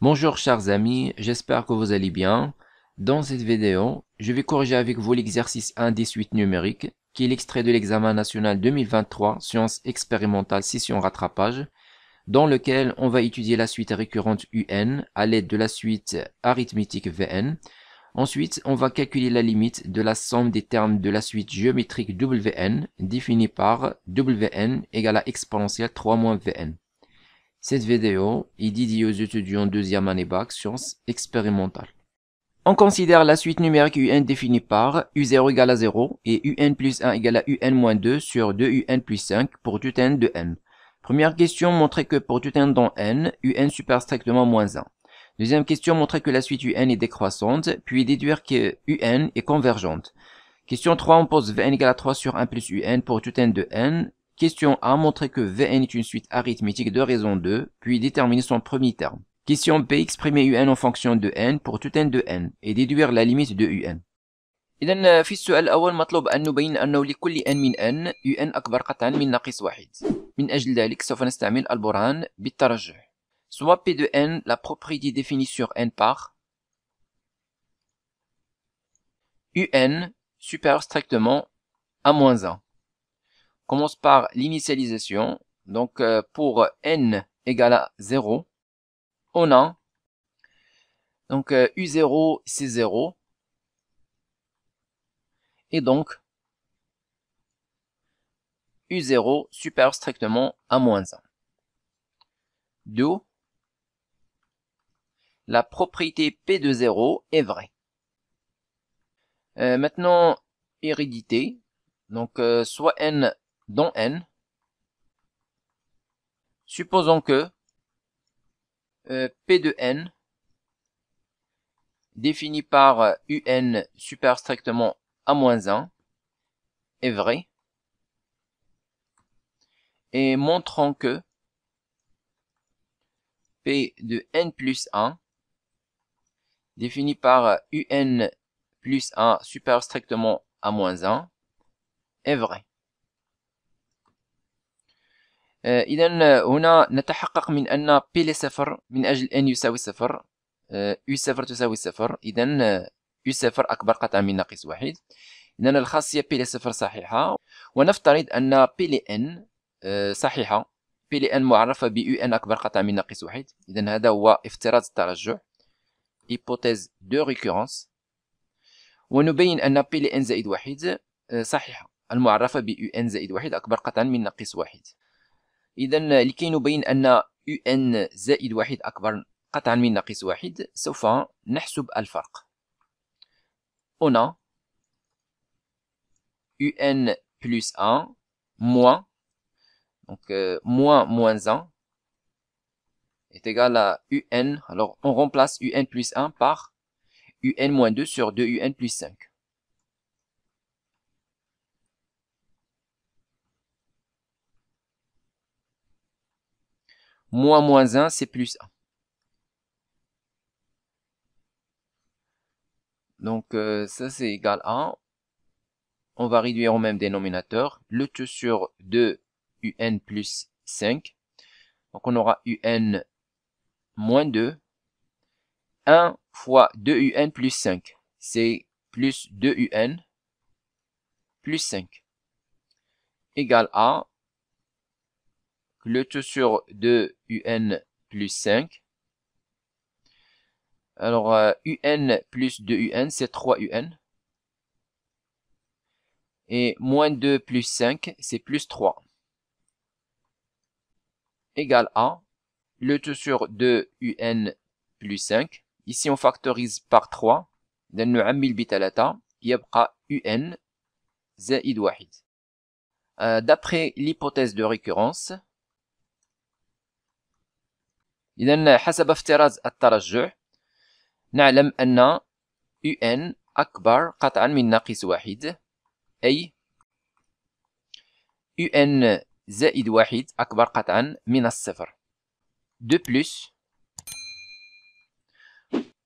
Bonjour chers amis, j'espère que vous allez bien. Dans cette vidéo, je vais corriger avec vous l'exercice 1 des suites numériques, qui est l'extrait de l'examen national 2023 Sciences expérimentales session rattrapage, dans lequel on va étudier la suite récurrente UN à l'aide de la suite arithmétique VN. Ensuite, on va calculer la limite de la somme des termes de la suite géométrique WN définie par WN égale à exponentielle 3 VN. Cette vidéo est dédiée aux étudiants deuxième année bac sciences expérimentales. On considère la suite numérique un définie par U0 égale à 0 et un plus 1 égale à un moins 2 sur 2un plus 5 pour tout n de n. Première question, montrer que pour tout n dans n, un super strictement moins 1. Deuxième question, montrer que la suite un est décroissante, puis déduire que un est convergente. Question 3, on pose vn égale à 3 sur 1 plus un pour tout n de n, Question A, montrer que Vn est une suite arithmétique de raison 2, puis déterminer son premier terme. Question B, exprimer un en fonction de n pour tout n de n, et déduire la limite de un. في السؤال مطلوب نبين لكل n من euh, n un من من ذلك سوف نستعمل البرهان Soit P de n, la propriété définie sur n par un supérieur strictement à moins 1 commence par l'initialisation. Donc euh, pour n égale à 0, on a donc U0, c'est 0. Et donc U0 supérieur strictement à moins 1. D'où la propriété P de 0 est vraie. Euh, maintenant, hérédité. Donc, euh, soit n dont n. Supposons que euh, P de n défini par euh, un super strictement à moins 1 est vrai et montrons que P de n plus 1 défini par euh, un plus 1 super strictement à moins 1 est vrai. آه، إذا آه، هنا نتحقق من أن بي لي صفر من أجل أن يساوي صفر يو آه، صفر تساوي صفر إذا يو صفر أكبر قطعا من ناقص واحد إذا الخاصية بي لي صفر صحيحة ونفترض أن بي لي إن صحيحة بي لي إن معرفة ب يو إن أكبر قطعا من ناقص واحد إذا هذا هو افتراض الترجع هيبوتيز دو ريكورونس ونبين أن بي لي إن زائد واحد صحيحة المعرفة ب يو إن زائد واحد أكبر قطعا من ناقص واحد اذا لكي نبين ان un زائد واحد قطعا من ناقص واحد سوف نحسب الفرق on a un plus 1 moins donc euh, moins moins 1 est égal à un alors on remplace un plus 1 par un moins 2 sur 2un plus 5 Moins moins 1, c'est plus 1. Donc euh, ça c'est égal à On va réduire au même dénominateur. Le tout sur 2 un plus 5. Donc on aura un moins 2. 1 fois 2un plus 5. C'est plus 2un plus 5. Égal à le tout sur 2un plus 5. Alors, un euh, plus 2un, c'est 3un. Et moins 2 plus 5, c'est plus 3. Égal à le tout sur 2un plus 5. Ici, on factorise par 3. il y a un z D'après l'hypothèse de récurrence, إذا حسب افتراض الترجع نعلم أن UN أكبر قطعا من ناقص واحد أي UN زائد واحد أكبر قطعا من الصفر 2 plus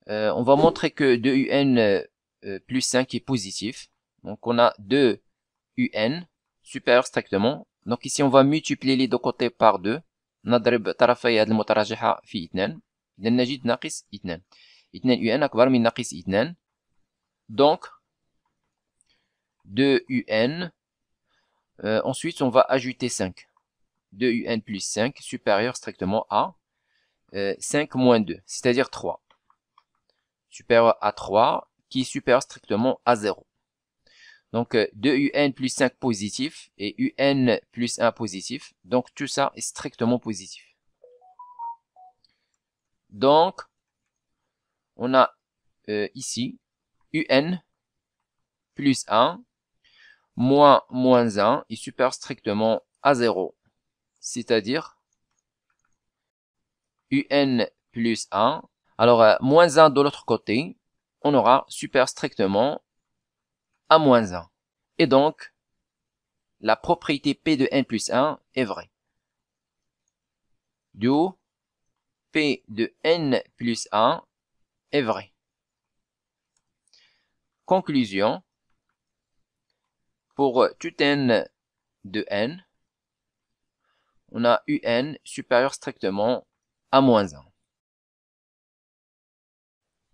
euh, on va montrer que 2UN euh, plus 5 est positif donc on a 2UN supérieur strictement donc ici on va multiplier les deux côtés par 2 donc 2 un euh, ensuite on va ajouter 5 2 un plus 5 supérieur strictement à 5 euh, moins 2 c'est à dire 3 supérieur à 3 qui est supérieur strictement à 0 donc, 2un euh, plus 5 positif et un plus 1 positif. Donc, tout ça est strictement positif. Donc, on a euh, ici un plus 1 moins moins 1 est super strictement à 0. C'est-à-dire un plus 1. Alors, euh, moins 1 de l'autre côté, on aura super strictement moins 1. Et donc, la propriété P de n plus 1 est vraie. Du P de n plus 1 est vrai. Conclusion. Pour tout n de n, on a un supérieur strictement à moins 1.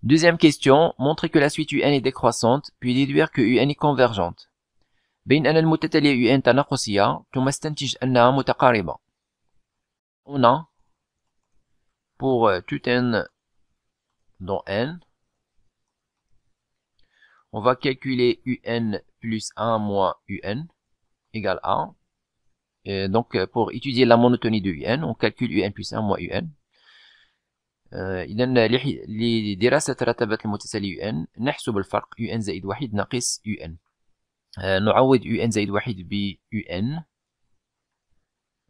Deuxième question, montrer que la suite UN est décroissante, puis déduire que UN est convergente. بين أن المتتالية UN تناقصية ثم استنتج أنها متقاربة. On a pour euh, tout n dans n, on va calculer UN plus 1 moins UN égale 1. Et donc euh, pour étudier la monotonie de UN, on calcule UN plus 1 moins UN. آه، إذا لدراسة رتبة المتسالي يو إن نحسب الفرق يو إن زائد واحد ناقص يو إن آه، نعوض يو إن زائد واحد ب يو إن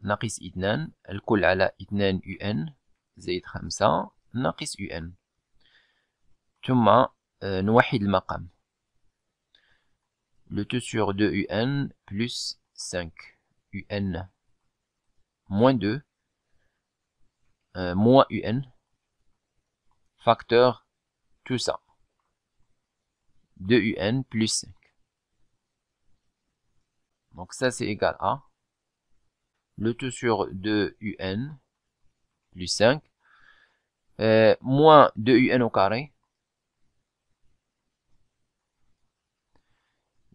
ناقص اثنان الكل على اثنان يو إن زائد خمسة ناقص يو إن ثم آه، نوحد المقام لو تو سور دو يو ان بلس سانك يو ان موان دو موان يو ان facteur, tout ça. 2un plus 5. Donc ça, c'est égal à le tout sur 2un plus 5 euh, moins 2un au carré.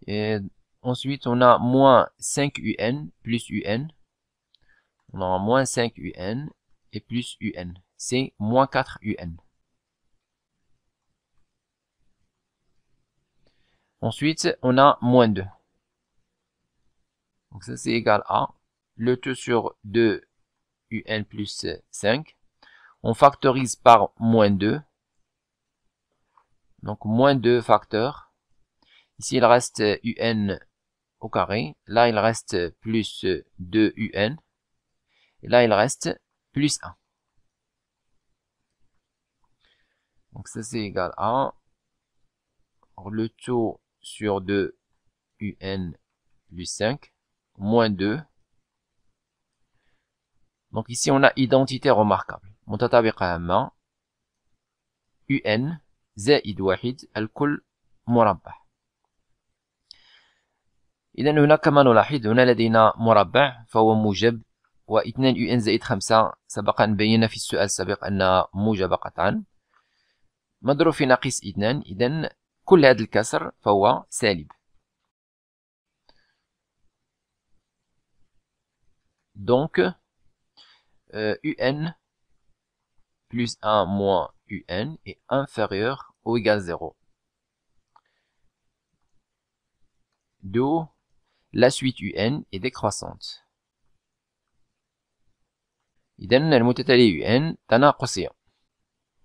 Et ensuite, on a moins 5un plus un. On a moins 5un et plus un. C'est moins 4un. Ensuite, on a moins 2. Donc ça, c'est égal à le taux sur 2 un plus 5. On factorise par moins 2. Donc moins 2 facteurs. Ici, il reste un au carré. Là, il reste plus 2 un. Et là, il reste plus 1. Donc ça, c'est égal à le taux sur 2 un plus 5 moins 2 donc ici on a identité remarquable mon tata un un زائد واحد Donc مربع on هنا كما نلاحظ هنا لدينا مربع فهو موجب و2 un زائد 5 سبق ان بينا في السؤال السابق ان موجب قطعا مضروب في ناقص 2 اذا donc, euh, un plus 1 moins un est inférieur ou égal à 0. D'où la suite un est décroissante. un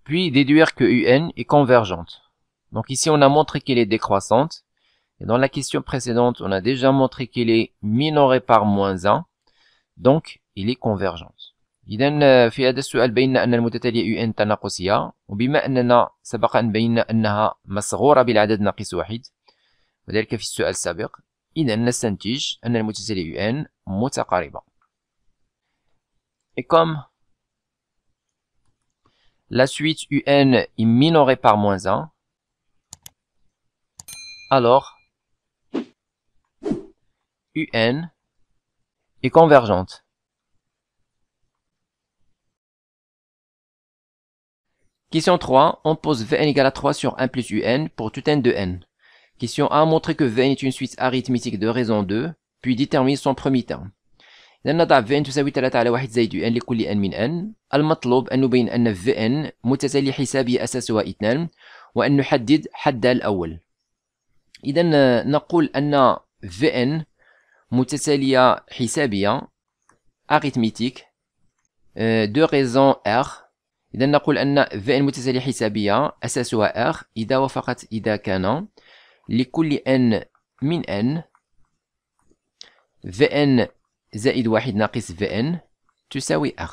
Puis déduire que un est convergente. Donc ici, on a montré qu'elle est décroissante. Et dans la question précédente, on a déjà montré qu'elle euh, est minorée par moins 1. Donc, il est convergent. إذا في هذا السؤال بينا أن المتتالية UN تناقصية وبما أننا سبق أن بينا أنها مصغورة بالعدد ناقص واحد وذلك في السؤال السابق إذا نستنتج أن المتتالية UN متقاربة Et comme la suite UN est minorée par moins 1 alors UN est convergente. Question 3, on pose Vn égale à 3 sur 1 plus Un pour tout n de n. Question 1, montrer que Vn est une suite arithmétique de raison 2, puis détermine son premier terme. لن نضع Vn تساوي 3 على 1 زائد Un لكل N من N. المطلوب أن نبين que Vn est متتالي حسابي أساسها 2 وأن نحدد حدها الأول. إذا نقول أن Vn متتالية حسابية أريتميتيك دو ريزون R إذا نقول أن Vn متتالية حسابية أساسها R إذا وفقت إذا كان لكل n من n Vn زائد واحد ناقص Vn تساوي R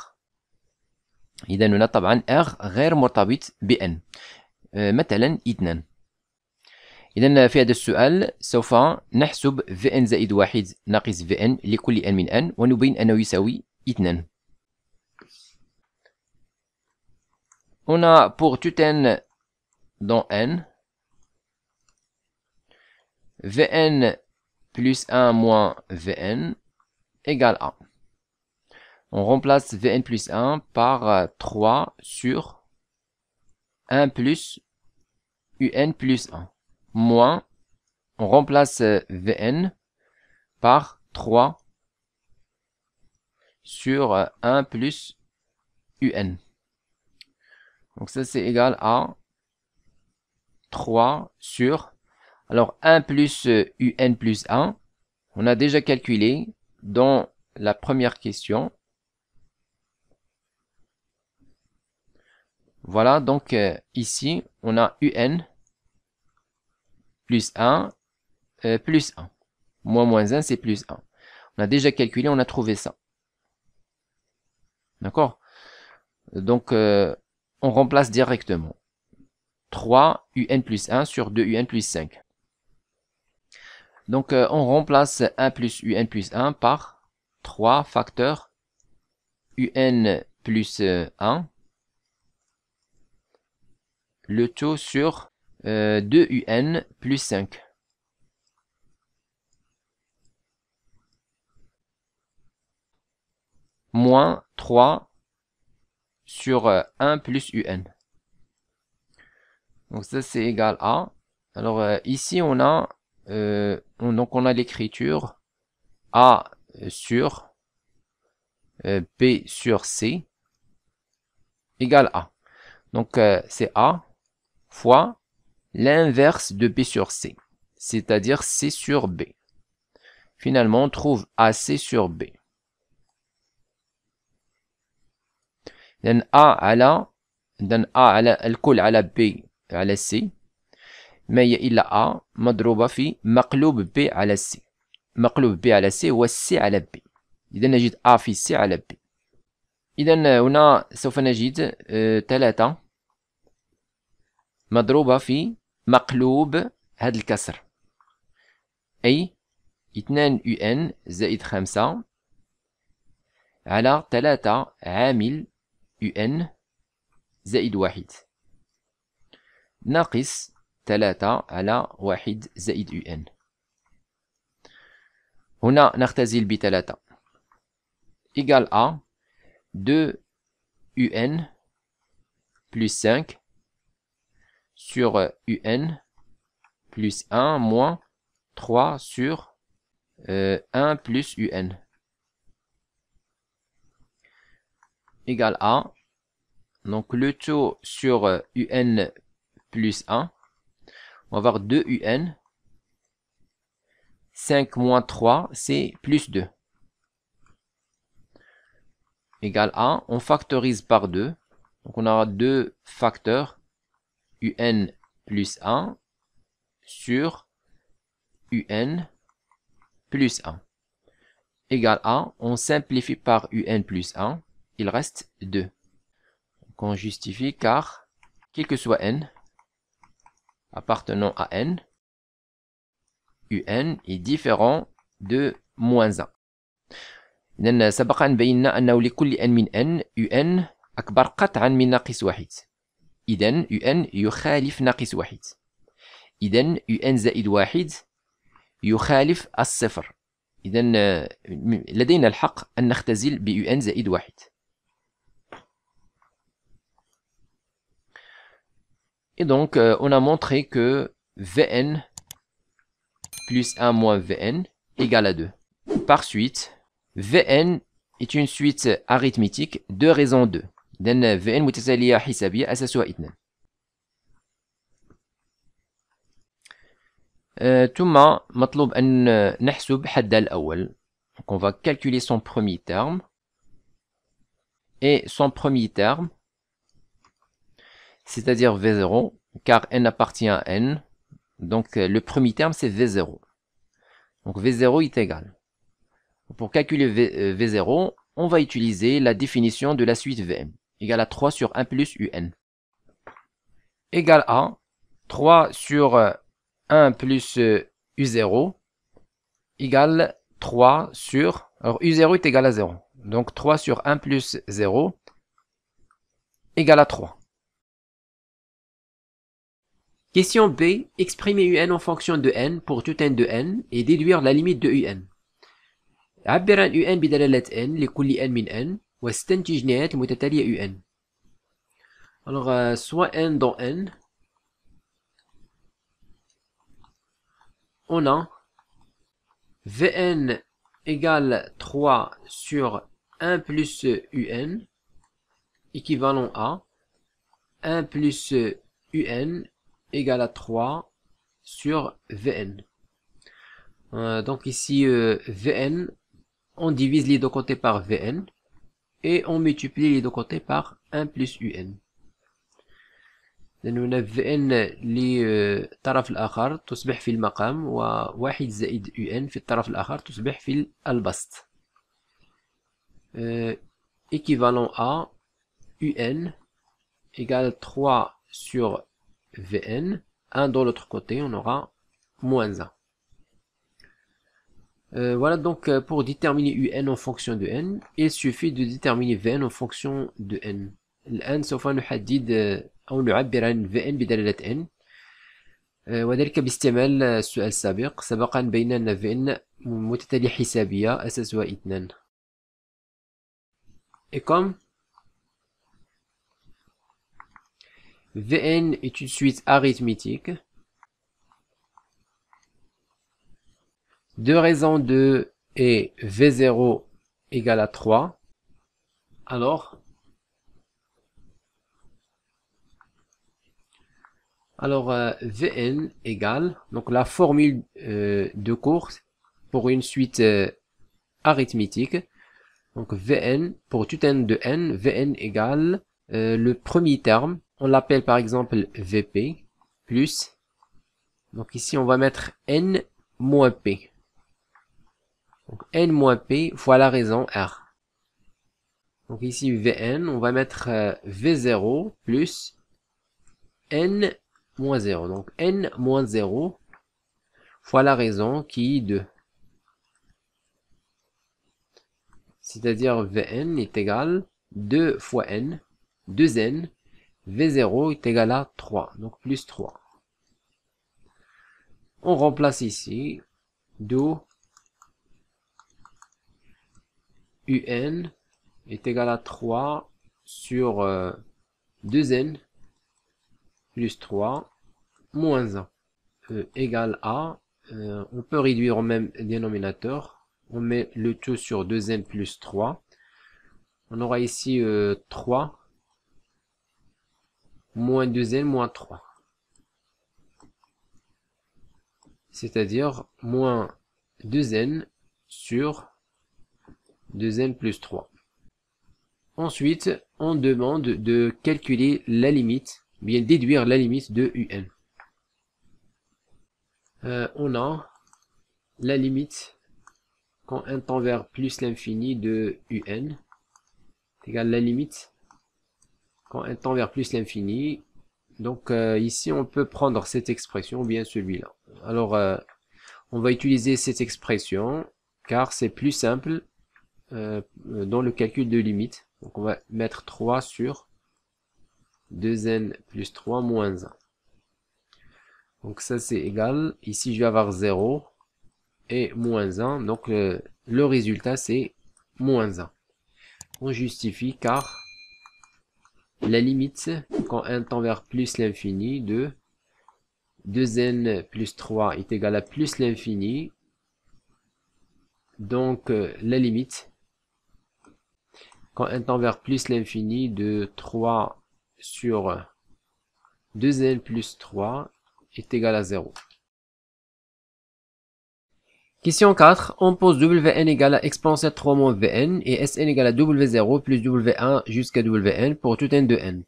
إذا هنا طبعا R غير مرتبط بN euh, مثلا اثنان إذا في هذا السؤال سوف نحسب Vn زائد واحد ناقص Vn لكل n من n ونبين أنه يساوي اثنان. On a pour tout n dans n Vn plus 1 moins Vn égale 1. On remplace Vn plus 1 par 3 sur 1 plus Un plus 1 moins, on remplace Vn par 3 sur 1 plus Un. Donc ça, c'est égal à 3 sur... Alors 1 plus Un plus 1, on a déjà calculé dans la première question. Voilà, donc euh, ici, on a UN plus 1, euh, plus 1. Moins moins 1, c'est plus 1. On a déjà calculé, on a trouvé ça. D'accord Donc, euh, on remplace directement. 3 un plus 1 sur 2 un plus 5. Donc, euh, on remplace 1 plus un plus 1 par 3 facteurs un plus 1. Le taux sur 2un euh, plus 5. Moins 3 sur 1 euh, plus un. Donc ça c'est égal à. Alors euh, ici on a donc on a l'écriture a sur euh, p sur c Égal à. Donc c'est a fois l'inverse de B sur C, c'est-à-dire C sur B. Finalement, on trouve AC sur B. لأن A على لأن A على الكل على B على C ما هي إلا A مضروبة في مقلوب B على C مقلوب ب على سي هو سي على ب إذا نجد ا في سي على ب إذا هنا سوف نجد ثلاثة مضروبة في مقلوب هاد الكسر أي 2 يو ان زائد خمسة على 3 عامل يو ان زائد واحد ناقص 3 على واحد زائد يو ان هنا نختزل بثلاثة إيكال أ 2 يو ان بلس 5 sur euh, euh, un plus 1 moins 3 sur euh, 1 plus un égale à donc le taux sur euh, un plus 1 on va avoir 2 un 5 moins 3 c'est plus 2 égale à on factorise par 2 donc on aura 2 facteurs un plus 1 sur un plus 1 égale à, On simplifie par un plus 1. Il reste 2. Donc on justifie car, quel que soit n, appartenant à n, un est différent de moins 1. إذن euh, n un قطعا من Iden UN يخالف ناقص واحد Iden UN زائد واحد يخالف Iden إذا euh, al-haq أن نختزل ب UN زائد واحد Et donc, euh, on a montré que Vn plus 1 moins Vn égale à 2. Par suite, Vn est une suite arithmétique de raison 2. إذا on va calculer son premier terme et son premier terme c'est-à-dire V0 car n appartient à n donc euh, le premier terme c'est V0 donc V0 est égal pour calculer v, 0 euh, on va utiliser la définition de la suite v égale à 3 sur 1 plus un. Égale à 3 sur 1 euh, plus u0 euh, égale 3 sur... Alors u0 est égal à 0. Donc 3 sur 1 plus 0 égale à 3. Question B. Exprimer un en fonction de n pour tout n de n et déduire la limite de un. عبر عن un n coulis n n وستنتج نهايات المتتالية euh, UN alors soit N dans N on a Vn égale 3 sur 1 plus Un équivalent à 1 plus Un égale à 3 sur Vn. Euh, donc ici, euh, Vn, on divise les deux côtés par Vn et on multiplie les deux côtés par 1 plus un لأنه vn للطرف الآخر تصبح في المقام وواحد زائد un في الطرف الآخر تصبح في البسط euh, équivalent à un égale 3 sur vn 1 de l'autre côté on aura moins 1 euh, voilà donc euh, pour déterminer UN en fonction de N, il suffit de déterminer VN en fonction de N. الآن سوف نحدد أو نعبر عن VN بدلالة N وذلك باستعمال السؤال السابق سبقا بين أن VN متتالية حسابية أساسها اثنان Et comme VN est une suite arithmétique, Deux raisons de et V0 égale à 3, alors, alors euh, Vn égale, donc la formule euh, de course pour une suite euh, arithmétique, donc Vn, pour tout n de n, Vn égale le premier terme, on l'appelle par exemple Vp, plus, donc ici on va mettre n moins p. Donc n moins p fois la raison r. Donc ici vn, on va mettre euh, v0 plus n moins 0. Donc n moins 0 fois la raison qui est 2. C'est-à-dire vn est égal 2 fois n, 2n, v0 est égal à 3, donc plus 3. On remplace ici, 2. un est égal à 3 sur 2n euh, plus 3 moins 1 euh, à, euh, on peut réduire au même dénominateur, on met le tout sur 2n plus 3, on aura ici 3 moins 2n moins 3. C'est-à-dire moins 2n sur 2n plus 3. Ensuite, on demande de calculer la limite, bien déduire la limite de un. Euh, on a la limite quand un tend vers plus l'infini de un égale la limite quand un tend vers plus l'infini. Donc euh, ici, on peut prendre cette expression ou bien celui-là. Alors, euh, on va utiliser cette expression car c'est plus simple euh, dans le calcul de limite. Donc on va mettre 3 sur 2n plus 3 moins 1. Donc ça c'est égal, ici je vais avoir 0 et moins 1, donc le, résultat c'est moins 1. On justifie car la limite quand n tend vers plus l'infini de 2n plus 3 est égal à plus l'infini. Donc euh, la limite quand n tend vers plus l'infini de 3 sur 2n plus 3 est égal à 0. Question 4. On pose Wn égale à exponentielle 3 moins Vn et Sn égale à W0 plus W1 jusqu'à Wn pour tout n de n.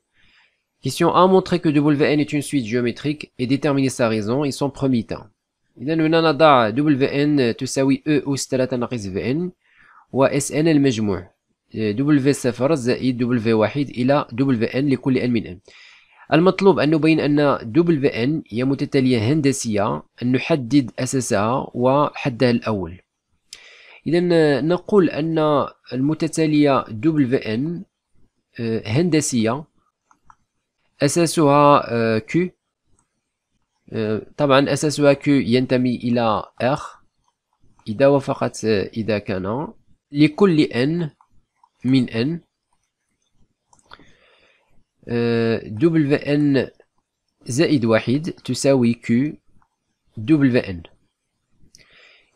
Question 1. Montrer que Wn est une suite géométrique et déterminer sa raison et son premier temps. إذا هنا نضع Wn تساوي E أس 3 ناقص Vn و Sn المجموع. في صفر زائد في واحد إلى في ان لكل ان من ان المطلوب أن نبين أن في ان هي متتالية هندسية أن نحدد أساسها وحدها الأول إذا نقول أن المتتالية في ان آه، هندسية أساسها كيو آه، آه، طبعا أساسها كيو ينتمي إلى اخ إذا وافقت إذا كان لكل ان من ان دبليو ان زائد واحد تساوي كيو دبليو ان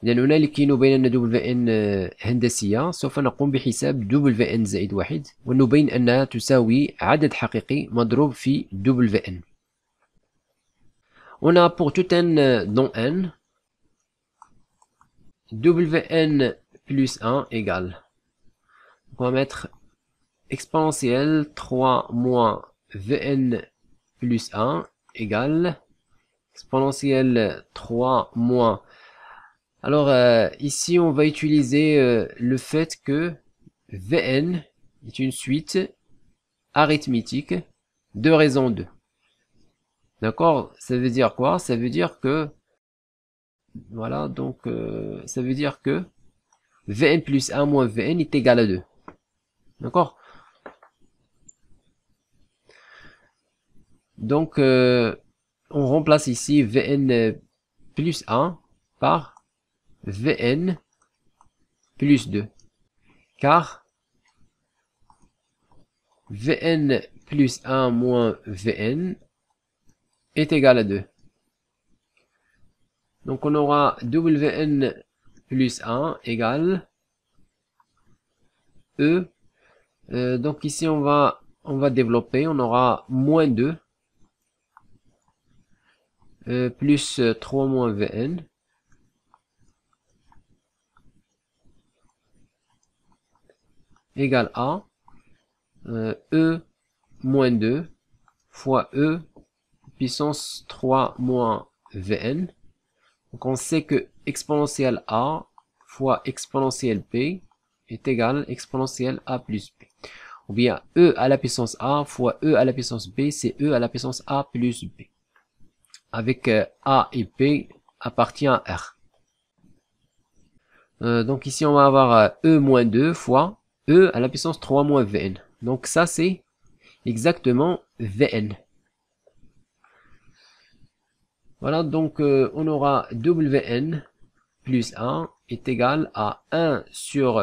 إذا هنا اللي أن بيننا دبليو ان هندسية سوف نقوم بحساب دبليو ان زائد واحد ونبين أنها تساوي عدد حقيقي مضروب في دبليو ان On a pour tout n dans n, ان plus 1 égale on va mettre exponentielle 3 moins Vn plus 1 égale exponentielle 3 moins... Alors euh, ici, on va utiliser euh, le fait que Vn est une suite arithmétique de raison 2. D'accord Ça veut dire quoi Ça veut dire que... Voilà, donc euh, ça veut dire que Vn plus 1 moins Vn est égal à 2. D'accord Donc, euh, on remplace ici Vn plus 1 par Vn plus 2. Car Vn plus 1 moins Vn est égal à 2. Donc on aura Wn plus 1 égale E euh, donc ici, on va, on va développer. On aura moins 2 euh, plus 3 euh, moins Vn. égale à E moins 2 fois E puissance 3 moins Vn. Donc on sait que exponentielle A fois exponentielle P est égal exponentielle A plus P ou bien E à la puissance A fois E à la puissance B, c'est E à la puissance A plus B. Avec euh, A et B appartient à R. Euh, donc ici, on va avoir euh, E moins 2 fois E à la puissance 3 moins Vn. Donc ça, c'est exactement Vn. Voilà, donc on aura Wn plus 1 est égal à 1 sur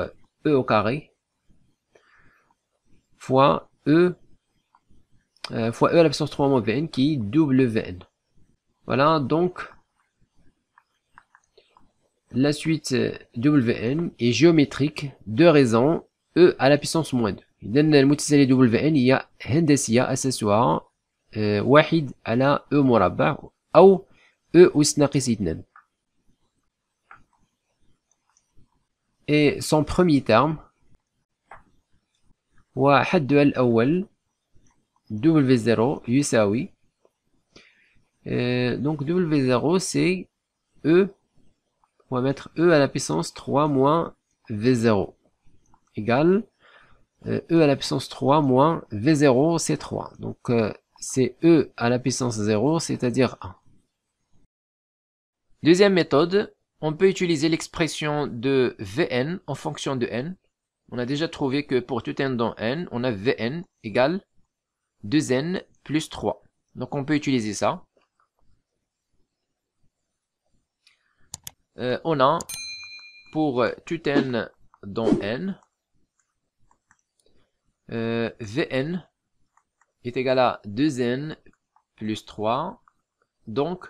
E au carré fois E euh, fois E à la puissance 3 moins Vn qui est Wn. Voilà, donc la suite euh, Wn est géométrique de raison E à la puissance moins 2. Wn euh, e e Et son premier terme al W0 euh, donc W0 c'est E on va mettre E à la puissance 3 moins V0 égale euh, E à la puissance 3 moins V0 c'est 3 donc euh, c'est E à la puissance 0 c'est à dire 1 deuxième méthode on peut utiliser l'expression de Vn en fonction de n on a déjà trouvé que pour tout n dans n, on a Vn égale 2n plus 3. Donc on peut utiliser ça. Euh, on a pour tout n dans euh, n, Vn est égal à 2n plus 3. Donc,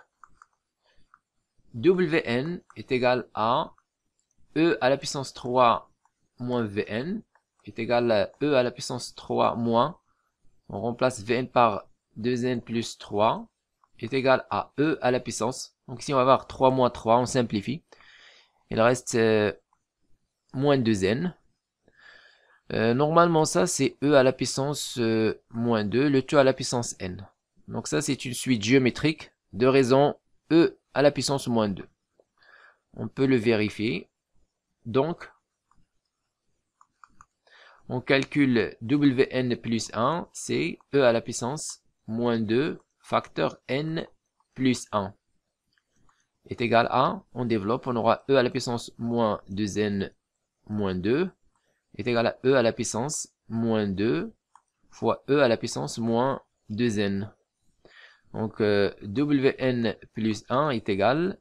Wn est égal à E à la puissance 3 moins Vn est égal à E à la puissance 3 moins, on remplace Vn par 2N plus 3 est égal à E à la puissance. Donc ici on va avoir 3 moins 3, on simplifie. Il reste euh, moins 2N. Euh, normalement ça c'est E à la puissance euh, moins 2, le tout à la puissance N. Donc ça c'est une suite géométrique de raison E à la puissance moins 2. On peut le vérifier. Donc on calcule Wn plus 1, c'est e à la puissance moins 2 facteur n plus 1 est égal à, on développe, on aura e à la puissance moins 2n moins 2 est égal à e à la puissance moins 2 fois e à la puissance moins 2n. Donc euh, wn plus 1 est égal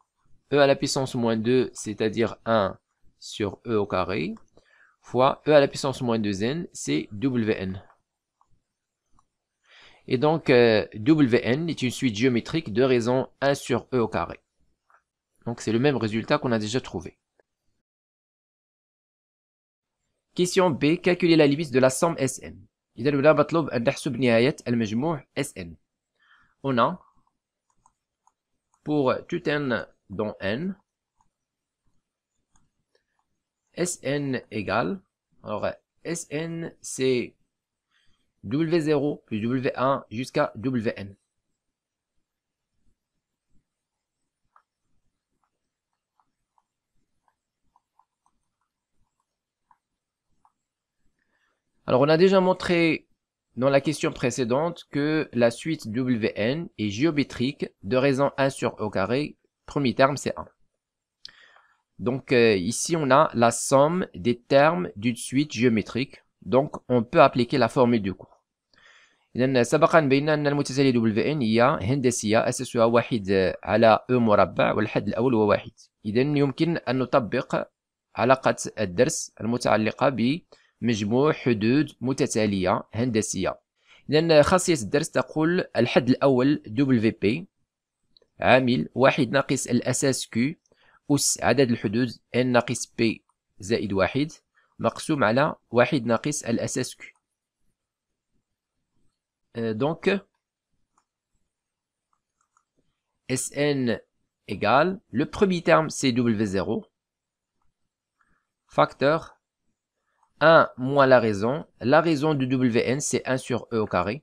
e à la puissance moins 2, c'est-à-dire 1 sur e au carré, fois e à la puissance moins 2n, c'est Wn. Et donc, euh, Wn est une suite géométrique de raison 1 sur e au carré. Donc, c'est le même résultat qu'on a déjà trouvé. Question B. Calculer la limite de la somme Sn. Sn. On a, pour tout n dans n, Sn égale, alors Sn c'est W0 plus W1 jusqu'à Wn. Alors on a déjà montré dans la question précédente que la suite Wn est géométrique de raison 1 sur au carré, premier terme c'est 1. Donc euh, ici, on a la somme des termes d'une suite géométrique. Donc on peut appliquer la formule du cours. إذن سبقا بينا أن المتسلية في إن هي هندسية أساسها واحد آه، على E مربع والحد الأول هو واحد إذن يمكن أن نطبق علاقة الدرس المتعلقة بمجموع حدود متتالية هندسية إذن خاصية الدرس تقول الحد الأول WP عامل واحد ناقص الأساس Q أس عدد الحدود n ناقص p زائد واحد مقسوم على واحد ناقص euh, donc, Sn égale, le premier terme c'est W0, facteur 1 moins la raison, la raison de Wn c'est 1 sur E au carré,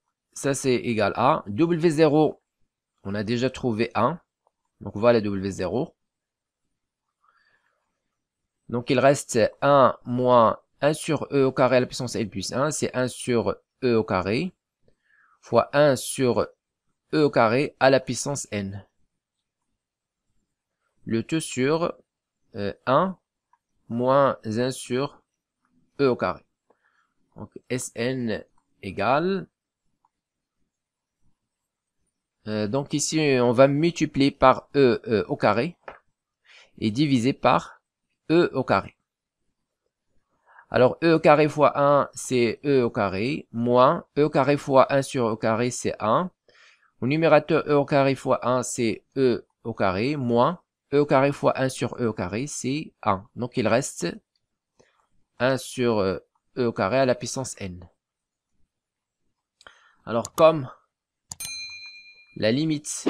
Ça, c'est égal à W0. On a déjà trouvé 1. Donc voilà W0. Donc il reste 1 moins 1 sur E au carré à la puissance N plus 1. C'est 1 sur E au carré fois 1 sur E au carré à la puissance N. Le tout sur 1 euh, moins 1 sur E au carré. Donc Sn égale donc ici, on va multiplier par E, au carré et diviser par E au carré. Alors, E au carré fois 1, c'est E au carré, moins E au carré fois 1 sur E au carré, c'est 1. Au numérateur, E au carré fois 1, c'est E au carré, moins E au carré fois 1 sur E au carré, c'est 1. Donc, il reste 1 sur E au carré à la puissance n. Alors, comme la limite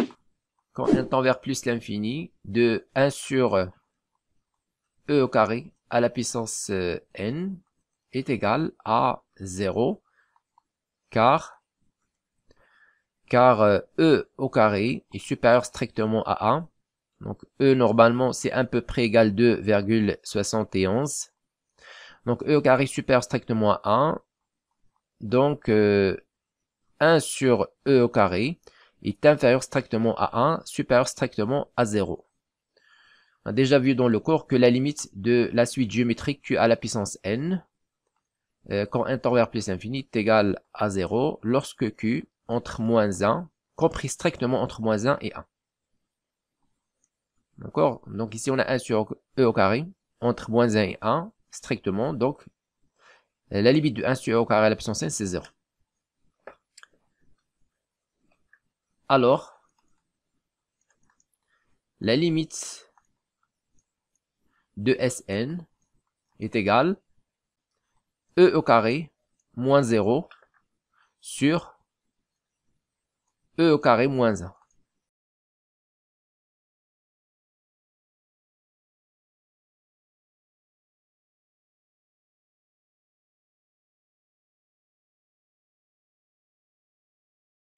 quand on tend vers plus l'infini de 1 sur e au carré à la puissance euh, n est égale à 0 car car euh, e au carré est supérieur strictement à 1 donc e normalement c'est à peu près égal à 2,71 donc e au carré est supérieur strictement à 1 donc 1 euh, sur e au carré est inférieur strictement à 1, supérieur strictement à 0. On a déjà vu dans le cours que la limite de la suite géométrique Q à la puissance n, euh, quand n tend vers plus infini, est égale à 0 lorsque Q entre moins 1, compris strictement entre moins 1 et 1. D'accord Donc ici, on a 1 sur E au carré, entre moins 1 et 1, strictement. Donc, la limite de 1 sur E au carré à la puissance n, c'est 0. alors la limite de Sn est égale E au carré moins 0 sur E au carré moins 1.